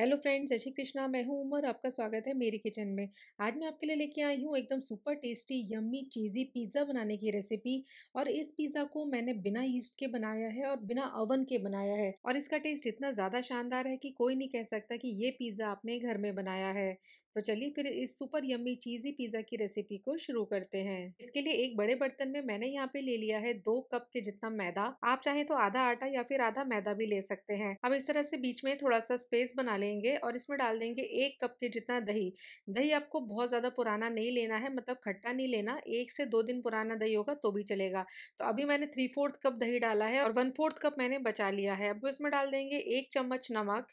hello friends जय कृष्णा मैं हूं उमर आपका स्वागत है मेरी किचन में आज मैं आपके लिए लेके आई हूं एकदम super tasty yummy cheesy pizza बनाने की रेसिपी और इस पिज़्ज़ा को मैंने बिना ईस्ट के बनाया है और बिना ओवन के बनाया है और इसका टेस्ट इतना ज़्यादा शानदार है कि कोई नहीं कह सकता कि ये पिज़्ज़ा आपने घर में बनाया है तो चलिए फिर इस सुपर यम्मी चीज़ी पिज़्ज़ा की रेसिपी को शुरू करते हैं इसके लिए एक बड़े बर्तन में मैंने यहाँ पे ले लिया है दो कप के जितना मैदा आप चाहे तो आधा आटा या फिर आधा मैदा भी ले सकते हैं अब इस तरह से बीच में थोड़ा सा स्पेस बना लेंगे और इसमें डाल देंगे एक कप के जितना दही दही आपको बहुत ज़्यादा पुराना नहीं लेना है मतलब खट्टा नहीं लेना एक से दो दिन पुराना दही होगा तो भी चलेगा तो अभी मैंने थ्री फोर्थ कप दही डाला है और वन फोर्थ कप मैंने बचा लिया है अब इसमें डाल देंगे एक चम्मच नमक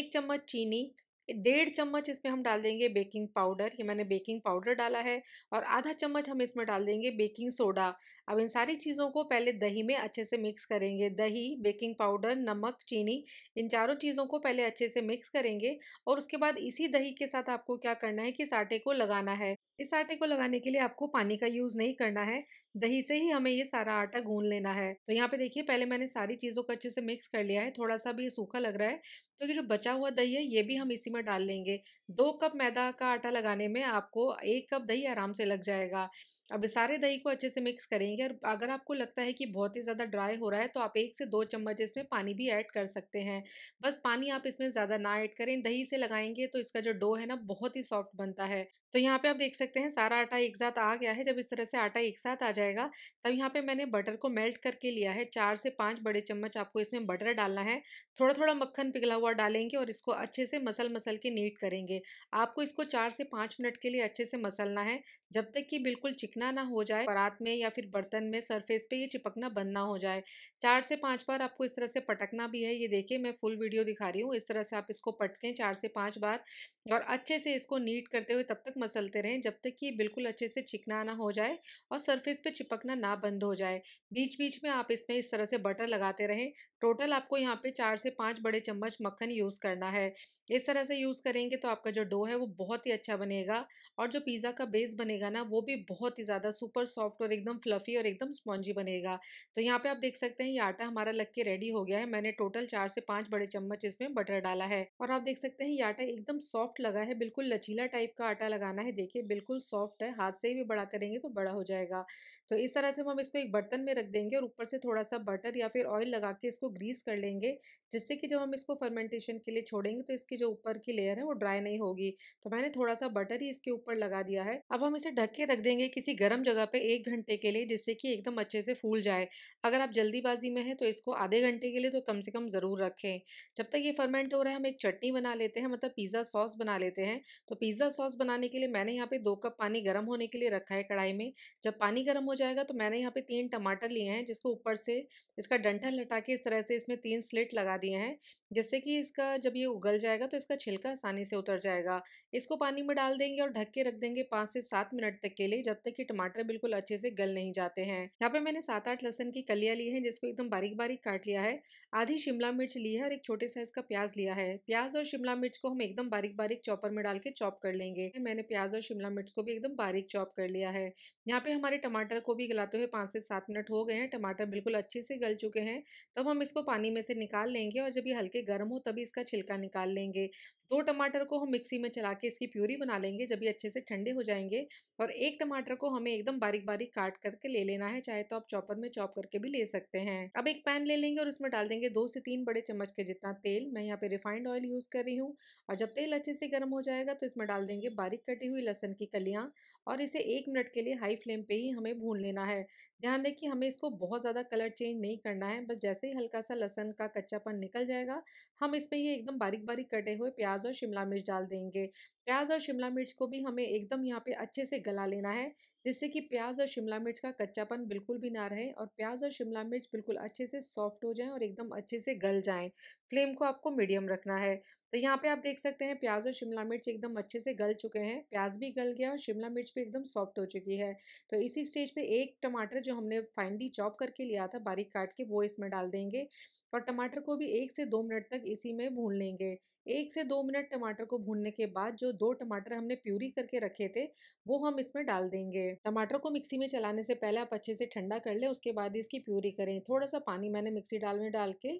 एक चम्मच चीनी डेढ़ चम्मच इसमें हम डाल देंगे बेकिंग पाउडर ये मैंने बेकिंग पाउडर डाला है और आधा चम्मच हम इसमें डाल देंगे बेकिंग सोडा अब इन सारी चीज़ों को पहले दही में अच्छे से मिक्स करेंगे दही बेकिंग पाउडर नमक चीनी इन चारों चीज़ों को पहले अच्छे से मिक्स करेंगे और उसके बाद इसी दही के साथ आपको क्या करना है कि साटे को लगाना है इस आटे को लगाने के लिए आपको पानी का यूज नहीं करना है दही से ही हमें ये सारा आटा गूंद लेना है तो यहाँ पे देखिए पहले मैंने सारी चीज़ों को अच्छे से मिक्स कर लिया है थोड़ा सा भी ये सूखा लग रहा है तो ये जो बचा हुआ दही है ये भी हम इसी में डाल लेंगे दो कप मैदा का आटा लगाने में आपको एक कप दही आराम से लग जाएगा अब सारे दही को अच्छे से मिक्स करेंगे और अगर आपको लगता है कि बहुत ही ज़्यादा ड्राई हो रहा है तो आप एक से दो चम्मच इसमें पानी भी ऐड कर सकते हैं बस पानी आप इसमें ज़्यादा ना ऐड करें दही से लगाएंगे तो इसका जो डो है ना बहुत ही सॉफ्ट बनता है तो यहाँ पे आप देख सकते हैं सारा आटा एक साथ आ गया है जब इस तरह से आटा एक साथ आ जाएगा तब यहाँ पे मैंने बटर को मेल्ट करके लिया है चार से पाँच बड़े चम्मच आपको इसमें बटर डालना है थोड़ा थोड़ा मक्खन पिघला हुआ डालेंगे और इसको अच्छे से मसल मसल के नीट करेंगे आपको इसको चार से पाँच मिनट के लिए अच्छे से मसलना है जब तक कि बिल्कुल चिकन चिकना ना हो जाए परात में या फिर बर्तन में सरफेस पे ये चिपकना बंद ना हो जाए चार से पाँच बार आपको इस तरह से पटकना भी है ये देखिए मैं फुल वीडियो दिखा रही हूँ इस तरह से आप इसको पटकें चार से पांच बार और अच्छे से इसको नीट करते हुए तब तक मसलते रहें जब तक कि ये बिल्कुल अच्छे से चिकना ना हो जाए और सरफेस पे चिपकना ना बंद हो जाए बीच बीच में आप इसमें इस तरह से बटर लगाते रहें टोटल आपको यहाँ पे चार से पाँच बड़े चम्मच मक्खन यूज़ करना है इस तरह से यूज़ करेंगे तो आपका जो डो है वो बहुत ही अच्छा बनेगा और जो पिज़्ज़ा का बेस बनेगा ना वो भी बहुत ही ज़्यादा सुपर सॉफ्ट और एकदम फ्लफ़ी और एकदम स्पॉन्जी बनेगा तो यहाँ पे आप देख सकते हैं ये आटा हमारा लग के रेडी हो गया है मैंने टोटल चार से पाँच बड़े चम्मच इसमें बटर डाला है और आप देख सकते हैं ये आटा एकदम सॉफ्ट लगा है बिल्कुल लचीला टाइप का आटा लगाना है देखिए बिल्कुल सॉफ्ट है हाथ से भी बड़ा करेंगे तो बड़ा हो जाएगा तो इस तरह से हम इसको एक बर्तन में रख देंगे और ऊपर से थोड़ा सा बटर या फिर ऑयल लगा के इसको ग्रीस कर लेंगे जिससे कि जब हम इसको फर्मेंटेशन के लिए छोड़ेंगे तो इसकी जो ऊपर की लेयर है वो ड्राई नहीं होगी तो मैंने थोड़ा सा बटर ही इसके ऊपर लगा दिया है अब हम इसे ढक के रख देंगे किसी गर्म जगह पर एक घंटे के लिए जिससे कि एकदम अच्छे से फूल जाए अगर आप जल्दीबाजी में हैं तो इसको आधे घंटे के लिए तो कम से कम ज़रूर रखें जब तक ये फर्मेंट हो रहा है हम एक चटनी बना लेते हैं मतलब पिज़्ज़ा सॉस बना लेते हैं तो पिज़्ज़ा सॉस बनाने के लिए मैंने यहाँ पे दो कप पानी गर्म होने के लिए रखा है कढ़ाई में जब पानी गर्म हो जाएगा तो मैंने यहाँ पे तीन टमाटर लिए हैं जिसको ऊपर से इसका डंठल हटा के इस तरह से इसमें तीन स्लिट लगा दिए हैं जिससे कि इसका जब ये उगल जाएगा तो इसका छिलका आसानी से उतर जाएगा इसको पानी में डाल देंगे और ढक के रख देंगे पाँच से सात मिनट तक के लिए जब तक कि टमाटर बिल्कुल अच्छे से गल नहीं जाते हैं यहाँ पे मैंने सात आठ लहसन की कलियाँ ली है जिसको एकदम बारीक बारीक काट लिया है आधी शिमला मिर्च ली है और एक छोटे साइज का प्याज लिया है प्याज और शिमला मिर्च को हम एकदम बारीक बारीक चॉपर में डाल के चॉप कर लेंगे मैंने प्याज और शिमला मिर्च को भी एकदम बारीक चॉप कर लिया है यहाँ पे हमारे टमाटर को भी गलाते हुए पाँच से सात मिनट हो गए हैं टमाटर बिल्कुल अच्छे से गल चुके हैं तब हम इसको पानी में से निकाल लेंगे और जब ये हल्के करके गर्म हो तभी इसका छिलका निकाल लेंगे दो टमाटर को हम मिक्सी में चला के इसकी प्यूरी बना लेंगे जब ये अच्छे से ठंडे हो जाएंगे और एक टमाटर को हमें एकदम बारीक बारीक काट करके ले लेना है चाहे तो आप चॉपर में चॉप करके भी ले सकते हैं अब एक पैन ले लेंगे और उसमें डाल देंगे दो से तीन बड़े चम्मच के जितना तेल मैं यहाँ पे रिफाइंड ऑयल यूज़ कर रही हूँ और जब तेल अच्छे से गर्म हो जाएगा तो इसमें डाल देंगे बारीक कटी हुई लहसन की कलियाँ और इसे एक मिनट के लिए हाई फ्लेम पर ही हमें भून लेना है ध्यान रखिए हमें इसको बहुत ज़्यादा कलर चेंज नहीं करना है बस जैसे ही हल्का सा लहसन का कच्चापन निकल जाएगा हम इसमें ये एकदम बारीक बारीक कटे हुए प्याज और शिमला मिर्च डाल देंगे प्याज और शिमला मिर्च को भी हमें एकदम यहाँ पे अच्छे से गला लेना है जिससे कि प्याज और शिमला मिर्च का कच्चापन बिल्कुल भी ना रहे और प्याज और शिमला मिर्च बिल्कुल अच्छे से सॉफ्ट हो जाएं और एकदम अच्छे से गल जाएं फ्लेम को आपको मीडियम रखना है तो यहाँ पे आप देख सकते हैं प्याज और शिमला मिर्च एकदम अच्छे से गल चुके हैं प्याज भी गल गया और शिमला मिर्च भी एकदम सॉफ्ट हो चुकी है तो इसी स्टेज पे एक टमाटर जो हमने फाइनली चॉप करके लिया था बारीक काट के वो इसमें डाल देंगे और टमाटर को भी एक से दो मिनट तक इसी में भून लेंगे एक से दो मिनट टमाटर को भूनने के बाद जो दो टमाटर हमने प्यूरी करके रखे थे वो हम इसमें डाल देंगे टमाटर को मिक्सी में चलाने से पहले आप अच्छे से ठंडा कर लें उसके बाद इसकी प्यूरी करें थोड़ा सा पानी मैंने मिक्सी डाल में डाल के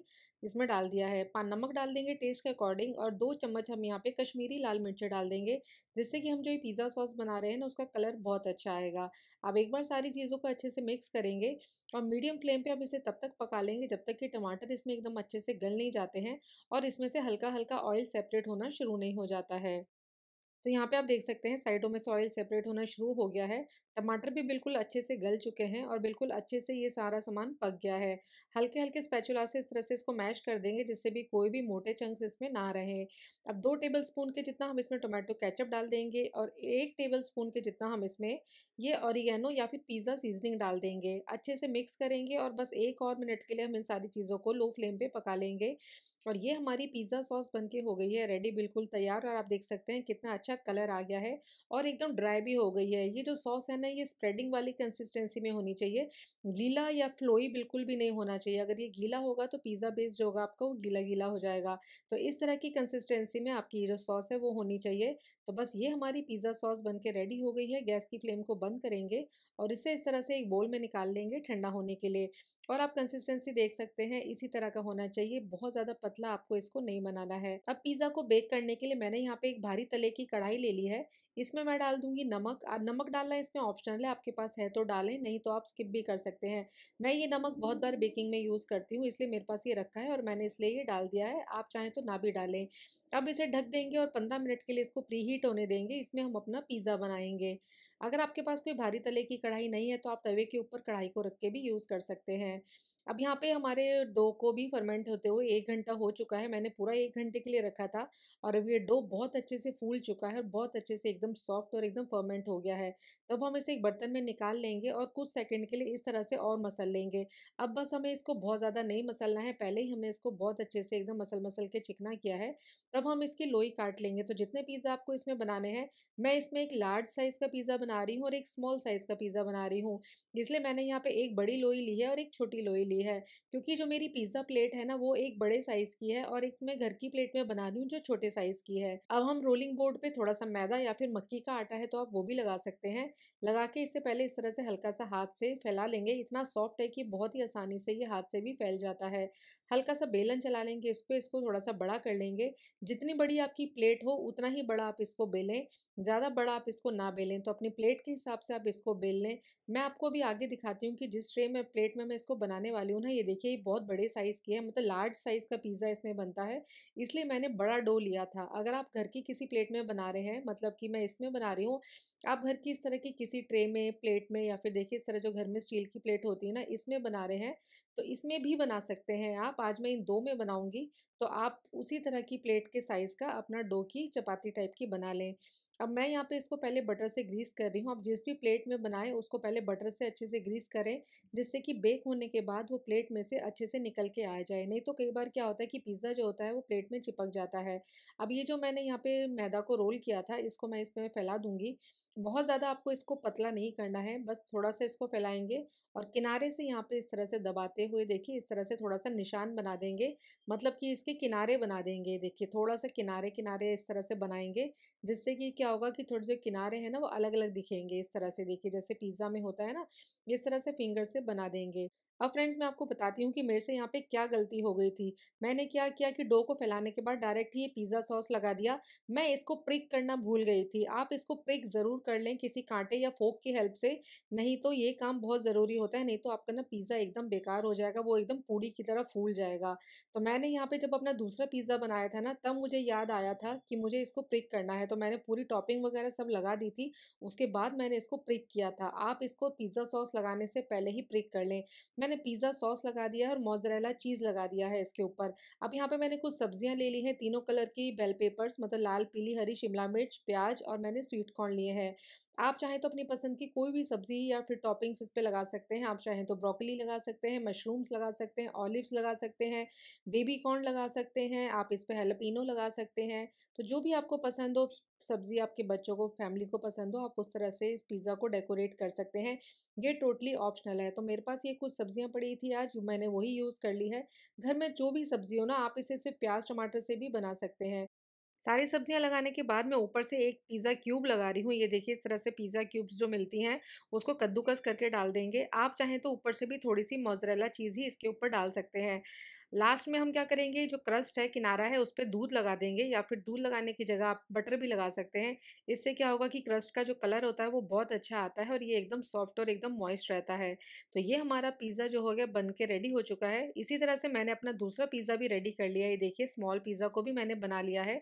इसमें डाल दिया है पान नमक डाल देंगे टेस्ट के अकॉर्डिंग और दो चम्मच हम यहाँ पे कश्मीरी लाल मिर्च डाल देंगे जिससे कि हम जो ये पिज़्ज़ा सॉस बना रहे हैं ना उसका कलर बहुत अच्छा आएगा अब एक बार सारी चीज़ों को अच्छे से मिक्स करेंगे और मीडियम फ्लेम पे हम इसे तब तक पका लेंगे जब तक कि टमाटर इसमें एकदम अच्छे से गल नहीं जाते हैं और इसमें से हल्का हल्का ऑयल सॉइल सेपरेट होना शुरू नहीं हो जाता है तो यहाँ पे आप देख सकते हैं साइडों में सॉइल सेपरेट होना शुरू हो गया है टमाटर भी बिल्कुल अच्छे से गल चुके हैं और बिल्कुल अच्छे से ये सारा सामान पक गया है हल्के हल्के स्पैचुला से इस तरह से इसको मैश कर देंगे जिससे भी कोई भी मोटे चंक्स इसमें ना रहे अब दो टेबल स्पून के जितना हम इसमें टोमेटो कैचअप डाल देंगे और एक टेबल स्पून के जितना हम इसमें ये ऑरिगेनो या फिर पिज़्ज़ा सीजनिंग डाल देंगे अच्छे से मिक्स करेंगे और बस एक और मिनट के लिए हम इन सारी चीज़ों को लो फ्लेम पर पका लेंगे और ये हमारी पिज़्ज़ा सॉस बन हो गई है रेडी बिल्कुल तैयार और आप देख सकते हैं कितना अच्छा कलर आ गया है और एकदम ड्राई भी हो गई है ये जो सॉस है ना है ये स्प्रेडिंग वाली कंसिस्टेंसी में होनी चाहिए गीला या फ्लोई बिल्कुल भी नहीं होना चाहिए अगर ये गीला होगा तो पिज़्ज़ा बेस जो होगा आपका वो गीला गीला हो जाएगा तो इस तरह की कंसिस्टेंसी में आपकी जो सॉस है वो होनी चाहिए तो बस ये हमारी पिज़्ज़ा सॉस बन के रेडी हो गई है गैस की फ्लेम को बंद करेंगे और इसे इस तरह से एक बोल में निकाल लेंगे ठंडा होने के लिए और आप कंसिस्टेंसी देख सकते हैं इसी तरह का होना चाहिए बहुत ज़्यादा पतला आपको इसको नहीं बनाना है अब पिज़्ज़ा को बेक करने के लिए मैंने यहाँ पे एक भारी तले की कढ़ाई ले ली है इसमें मैं डाल दूंगी नमक नमक डालना इसमें ऑप्शन ऑप्शनल है आपके पास है तो डालें नहीं तो आप स्किप भी कर सकते हैं मैं ये नमक बहुत बार बेकिंग में यूज़ करती हूँ इसलिए मेरे पास ये रखा है और मैंने इसलिए ये डाल दिया है आप चाहें तो ना भी डालें अब इसे ढक देंगे और पंद्रह मिनट के लिए इसको प्री हीट होने देंगे इसमें हम अपना पिज़्ज़ा बनाएंगे अगर आपके पास कोई भारी तले की कढ़ाई नहीं है तो आप तवे के ऊपर कढ़ाई को रख के भी यूज़ कर सकते हैं अब यहाँ पे हमारे डो को भी फर्मेंट होते हुए एक घंटा हो चुका है मैंने पूरा एक घंटे के लिए रखा था और अब ये डो बहुत अच्छे से फूल चुका है और बहुत अच्छे से एकदम सॉफ्ट और एकदम फर्मेंट हो गया है तब तो हम इसे एक बर्तन में निकाल लेंगे और कुछ सेकेंड के लिए इस तरह से और मसल लेंगे अब बस हमें इसको बहुत ज़्यादा नहीं मसलना है पहले ही हमने इसको बहुत अच्छे से एकदम मसल मसल के चिकना किया है तब हम इसकी लोई काट लेंगे तो जितने पिज़्ज़ा आपको इसमें बनाने हैं मैं इसमें एक लार्ज साइज़ का पिज़्ज़ा बना रही हूँ और एक स्मॉल साइज़ का पिज़्ज़ा बना रही हूँ इसलिए मैंने यहाँ पर एक बड़ी लोई ली है और एक छोटी लोई ली ली है क्योंकि जो मेरी पिज़्ज़ा प्लेट है ना वो एक बड़े साइज़ की है और एक मैं घर की प्लेट में बना रही हूँ जो छोटे साइज़ की है अब हम रोलिंग बोर्ड पर थोड़ा सा मैदा या फिर मक्की का आटा है तो आप वो भी लगा सकते हैं लगा के इससे पहले इस तरह से हल्का सा हाथ से फैला लेंगे इतना सॉफ्ट है कि बहुत ही आसानी से ये हाथ से भी फैल जाता है हल्का सा बेलन चला लेंगे इस पर इसको थोड़ा सा बड़ा कर लेंगे जितनी बड़ी आपकी प्लेट हो उतना ही बड़ा आप इसको बेलें ज़्यादा बड़ा आप इसको ना बेलें तो अपनी प्लेट के हिसाब से आप इसको बेल लें मैं आपको अभी आगे दिखाती हूँ कि जिस ट्रे में प्लेट में मैं इसको बनाने वाली वाली हूँ ना ये देखिए ये बहुत बड़े साइज़ की है मतलब लार्ज साइज़ का पिज़्ज़ा इसमें बनता है इसलिए मैंने बड़ा डो लिया था अगर आप घर की किसी प्लेट में बना रहे हैं मतलब कि मैं इसमें बना रही हूँ आप घर की इस तरह की किसी ट्रे में प्लेट में या फिर देखिए इस तरह जो घर में स्टील की प्लेट होती है ना इसमें बना रहे हैं तो इसमें भी बना सकते हैं आप आज मैं इन दो में बनाऊँगी तो आप उसी तरह की प्लेट के साइज़ का अपना डो की चपाती टाइप की बना लें अब मैं यहाँ पे इसको पहले बटर से ग्रीस कर रही हूँ आप जिस भी प्लेट में बनाएं उसको पहले बटर से अच्छे से ग्रीस करें जिससे कि बेक होने के बाद वो वो प्लेट में से अच्छे से निकल के आ जाए नहीं तो कई बार क्या होता है कि पिज़्ज़ा जो होता है वो प्लेट में चिपक जाता है अब ये जो मैंने यहाँ पे मैदा को रोल किया था इसको मैं इसमें फैला दूँगी बहुत ज़्यादा आपको इसको पतला नहीं करना है बस थोड़ा सा इसको फैलाएँगे और किनारे से यहाँ पे इस तरह से दबाते हुए देखिए इस तरह से थोड़ा सा निशान बना देंगे मतलब कि इसके किनारे बना देंगे देखिए थोड़ा सा किनारे किनारे इस तरह से बनाएंगे जिससे कि क्या होगा कि थोड़े जो किनारे हैं ना वो अलग अलग दिखेंगे इस तरह से देखिए जैसे पिज़्ज़ा में होता है ना इस तरह से फिंगर से बना देंगे अब फ्रेंड्स मैं आपको बताती हूँ कि मेरे से यहाँ पे क्या गलती हो गई थी मैंने क्या किया कि डो को फैलाने के बाद डायरेक्ट ही ये पिज़्ज़ा सॉस लगा दिया मैं इसको प्रिक करना भूल गई थी आप इसको प्रिक ज़रूर कर लें किसी कांटे या फोक की हेल्प से नहीं तो ये काम बहुत ज़रूरी होता होता है नहीं तो आपका ना पिज़्ज़ा एकदम बेकार हो जाएगा वो एकदम पूड़ी की तरह फूल जाएगा तो मैंने यहाँ पे जब अपना दूसरा पिज़्ज़ा बनाया था ना तब मुझे याद आया था कि मुझे इसको प्रिक करना है तो मैंने पूरी टॉपिंग वगैरह सब लगा दी थी उसके बाद मैंने इसको प्रिक किया था आप इसको पिज़्ज़ा सॉस लगाने से पहले ही प्रिक कर लें मैंने पिज़्ज़ा सॉस लगा दिया है और मोजरेला चीज़ लगा दिया है इसके ऊपर अब यहाँ पर मैंने कुछ सब्जियाँ ले ली हैं तीनों कलर की बेल पेपर्स मतलब लाल पीली हरी शिमला मिर्च प्याज और मैंने स्वीट कॉर्न लिए हैं आप चाहें तो अपनी पसंद की कोई भी सब्ज़ी या फिर टॉपिंग्स इस पर लगा सकते हैं आप चाहें तो ब्रोकली लगा सकते हैं मशरूम्स लगा सकते हैं ऑलिव्स लगा सकते हैं बेबी कॉर्न लगा सकते हैं आप इस पर हेलपिनो लगा सकते हैं तो जो भी आपको पसंद हो सब्ज़ी आपके बच्चों को फैमिली को पसंद हो आप उस तरह से इस पिज़्ज़ा को डेकोरेट कर सकते हैं ये टोटली ऑप्शनल है तो मेरे पास ये कुछ सब्ज़ियाँ पड़ी थी आज मैंने वही यूज़ कर ली है घर में जो भी सब्ज़ी हो ना आप इसे सिर्फ प्याज टमाटर से भी बना सकते हैं सारी सब्जियां लगाने के बाद मैं ऊपर से एक पिज़्ज़ा क्यूब लगा रही हूँ ये देखिए इस तरह से पिज़्ज़ा क्यूब्स जो मिलती हैं उसको कद्दूकस करके डाल देंगे आप चाहें तो ऊपर से भी थोड़ी सी मोजरेला चीज़ ही इसके ऊपर डाल सकते हैं लास्ट में हम क्या करेंगे जो क्रस्ट है किनारा है उस पर दूध लगा देंगे या फिर दूध लगाने की जगह आप बटर भी लगा सकते हैं इससे क्या होगा कि क्रस्ट का जो कलर होता है वो बहुत अच्छा आता है और ये एकदम सॉफ्ट और एकदम मॉइस्ट रहता है तो ये हमारा पिज़्ज़ा जो हो गया बन के रेडी हो चुका है इसी तरह से मैंने अपना दूसरा पिज़्ज़ा भी रेडी कर लिया ये देखिए स्मॉल पिज़्ज़ा को भी मैंने बना लिया है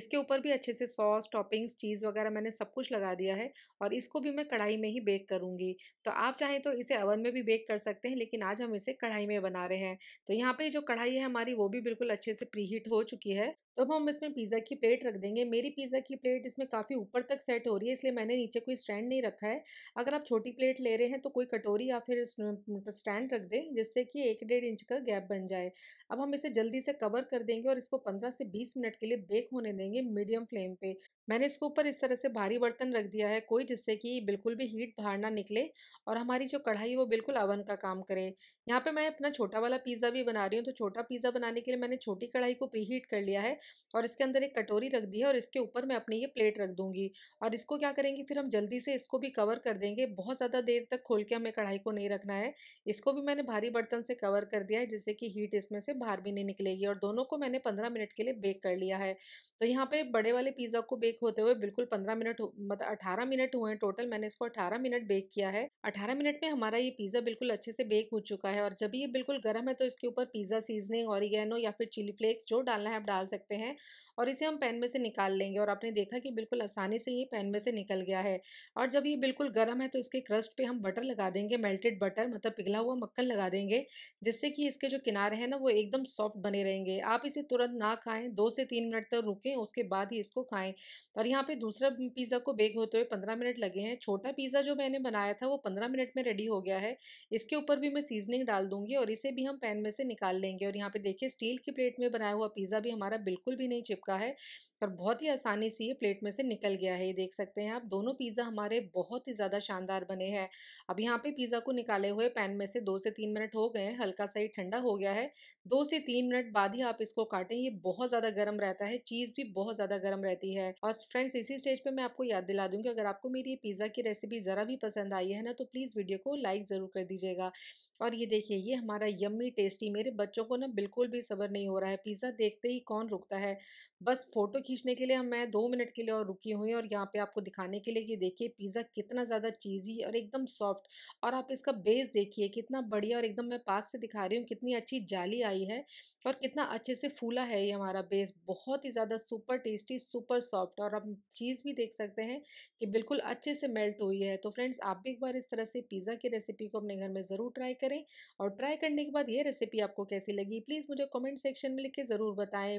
इसके ऊपर भी अच्छे से सॉस टॉपिंग्स चीज़ वगैरह मैंने सब कुछ लगा दिया है और इसको भी मैं कढ़ाई में ही बेक करूँगी तो आप चाहें तो इसे अवन में भी बेक कर सकते हैं लेकिन आज हम इसे कढ़ाई में बना रहे हैं तो यहाँ पर जो कढ़ाई है हमारी वो भी बिल्कुल अच्छे से प्री हीट हो चुकी है तो अब हम इसमें पिज़्ज़ा की प्लेट रख देंगे मेरी पिज़्ज़ा की प्लेट इसमें काफ़ी ऊपर तक सेट हो रही है इसलिए मैंने नीचे कोई स्टैंड नहीं रखा है अगर आप छोटी प्लेट ले रहे हैं तो कोई कटोरी या फिर मतलब स्टैंड रख दें जिससे कि एक डेढ़ इंच का गैप बन जाए अब हम इसे जल्दी से कवर कर देंगे और इसको पंद्रह से बीस मिनट के लिए बेक होने देंगे मीडियम फ्लेम पर मैंने इसके ऊपर इस तरह से भारी बर्तन रख दिया है कोई जिससे कि बिल्कुल भी हीट बाहर ना निकले और हमारी जो कढ़ाई है वो बिल्कुल अवन का काम करे यहाँ पे मैं अपना छोटा वाला पिज़्ज़ा भी बना रही हूँ तो छोटा पिज़्ज़ा बनाने के लिए मैंने छोटी कढ़ाई को प्री हीट कर लिया है और इसके अंदर एक कटोरी रख दी है और इसके ऊपर मैं अपनी ये प्लेट रख दूंगी और इसको क्या करेंगे फिर हम जल्दी से इसको भी कवर कर देंगे बहुत ज़्यादा देर तक खोल के हमें कढ़ाई को नहीं रखना है इसको भी मैंने भारी बर्तन से कवर कर दिया है जिससे कि हीट इसमें से बाहर भी नहीं निकलेगी और दोनों को मैंने पंद्रह मिनट के लिए बेक कर लिया है तो यहाँ पे बड़े वाले पिज़्ज़ा को बेक होते हुए बिल्कुल पंद्रह मिनट मतलब अठारह मिनट हुए हैं टोटल मैंने इसको अठारह मिनट बेक किया है अठारह मिनट में हमारा ये पिज़्ज़ा बिल्कुल अच्छे से बेक हो चुका है और जब ये बिल्कुल गर्म है तो इसके ऊपर पिज़्ज़ा सीजनिंग ऑरिगेनो या फिर चिली फ्लेक्स जो डालना है आप डाल सकते हैं सकते हैं और इसे हम पैन में से निकाल लेंगे और आपने देखा कि बिल्कुल आसानी से ये पैन में से निकल गया है और जब ये बिल्कुल गर्म है तो इसके क्रस्ट पे हम बटर लगा देंगे मेल्टेड बटर मतलब पिघला हुआ मक्खन लगा देंगे जिससे कि इसके जो किनारे हैं ना वो एकदम सॉफ्ट बने रहेंगे आप इसे तुरंत ना खाएं दो से तीन मिनट तक रुकें उसके बाद ही इसको खाएं और यहाँ पर दूसरा पिज़्ज़ा को बेक होते हुए पंद्रह मिनट लगे हैं छोटा पिज़्ज़ा जो मैंने बनाया था वो पंद्रह मिनट में रेडी हो गया है इसके ऊपर भी मैं सीजनिंग डाल दूंगी और इसे भी हम पैन में से निकाल लेंगे और यहाँ पे देखिए स्टील की प्लेट में बनाया हुआ पिज़्ज़ा भी हमारा बिल्कुल बिल्कुल भी नहीं चिपका है और बहुत ही आसानी से ये प्लेट में से निकल गया है ये देख सकते हैं आप दोनों पिज़्ज़ा हमारे बहुत ही ज़्यादा शानदार बने हैं अब यहाँ पे पिज़्ज़ा को निकाले हुए पैन में से दो से तीन मिनट हो गए हैं हल्का सा ही ठंडा हो गया है दो से तीन मिनट बाद ही आप इसको काटें ये बहुत ज़्यादा गर्म रहता है चीज़ भी बहुत ज़्यादा गर्म रहती है और फ्रेंड्स इसी स्टेज पर मैं आपको याद दिला दूँगी अगर आपको मेरी ये पिज़्ज़ा की रेसिपी ज़रा भी पसंद आई है ना तो प्लीज़ वीडियो को लाइक ज़रूर कर दीजिएगा और ये देखिए ये हमारा यम्मी टेस्टी मेरे बच्चों को ना बिल्कुल भी सबर नहीं हो रहा है पिज़्ज़ा देखते ही कौन रुकता सकता है बस फ़ोटो खींचने के लिए हम मैं दो मिनट के लिए और रुकी हुई और यहाँ पे आपको दिखाने के लिए कि देखिए पिज़्ज़ा कितना ज़्यादा चीज़ी और एकदम सॉफ्ट और आप इसका बेस देखिए कितना बढ़िया और एकदम मैं पास से दिखा रही हूँ कितनी अच्छी जाली आई है और कितना अच्छे से फूला है ये हमारा बेस बहुत ही ज़्यादा सुपर टेस्टी सुपर सॉफ्ट और आप चीज़ भी देख सकते हैं कि बिल्कुल अच्छे से मेल्ट हुई है तो फ्रेंड्स आप भी एक बार इस तरह से पिज़्ज़ा की रेसिपी को अपने घर में ज़रूर ट्राई करें और ट्राई करने के बाद ये रेसिपी आपको कैसी लगी प्लीज़ मुझे कमेंट सेक्शन में लिख के ज़रूर बताएं